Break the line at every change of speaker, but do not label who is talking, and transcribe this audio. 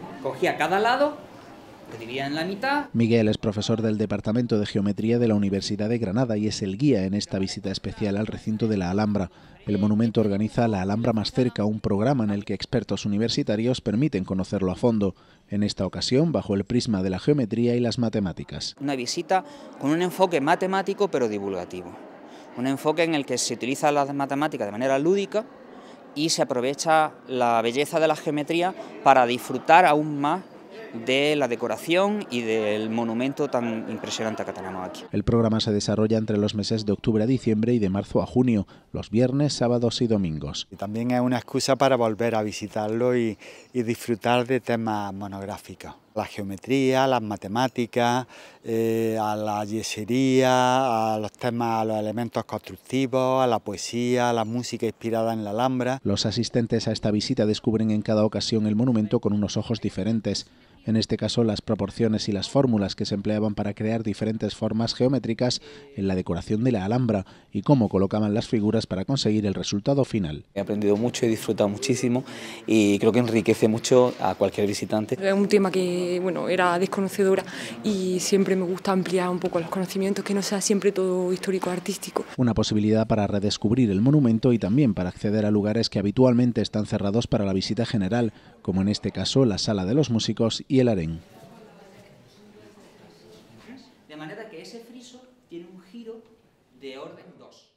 Pues, cogía cada lado, dividía en la mitad.
Miguel es profesor del Departamento de Geometría de la Universidad de Granada y es el guía en esta visita especial al recinto de la Alhambra. El monumento organiza La Alhambra más cerca, un programa en el que expertos universitarios permiten conocerlo a fondo, en esta ocasión bajo el prisma de la geometría y las matemáticas.
Una visita con un enfoque matemático pero divulgativo, un enfoque en el que se utiliza la matemática de manera lúdica y se aprovecha la belleza de la geometría para disfrutar aún más de la decoración y del monumento tan impresionante que tenemos aquí.
El programa se desarrolla entre los meses de octubre a diciembre y de marzo a junio, los viernes, sábados y domingos.
Y también es una excusa para volver a visitarlo y, y disfrutar de temas monográficos la geometría, las matemáticas, eh, a la yesería, a los temas, a los elementos constructivos, a la poesía, a la música inspirada en la Alhambra.
Los asistentes a esta visita descubren en cada ocasión el monumento con unos ojos diferentes. En este caso, las proporciones y las fórmulas que se empleaban para crear diferentes formas geométricas en la decoración de la Alhambra y cómo colocaban las figuras para conseguir el resultado final. He aprendido mucho, he disfrutado muchísimo y creo que enriquece mucho a cualquier visitante. Es
un tema que eh, bueno, era desconocedora y siempre me gusta ampliar un poco los conocimientos, que no sea siempre todo histórico-artístico.
Una posibilidad para redescubrir el monumento y también para acceder a lugares que habitualmente están cerrados para la visita general, como en este caso la Sala de los Músicos y el Harén.
De manera que ese friso tiene un giro de orden 2.